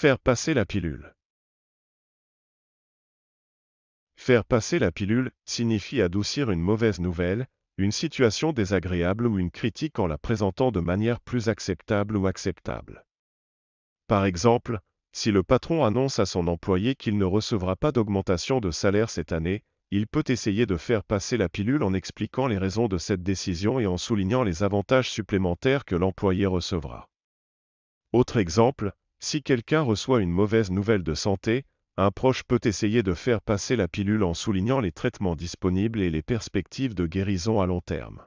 Faire passer la pilule. Faire passer la pilule signifie adoucir une mauvaise nouvelle, une situation désagréable ou une critique en la présentant de manière plus acceptable ou acceptable. Par exemple, si le patron annonce à son employé qu'il ne recevra pas d'augmentation de salaire cette année, il peut essayer de faire passer la pilule en expliquant les raisons de cette décision et en soulignant les avantages supplémentaires que l'employé recevra. Autre exemple, si quelqu'un reçoit une mauvaise nouvelle de santé, un proche peut essayer de faire passer la pilule en soulignant les traitements disponibles et les perspectives de guérison à long terme.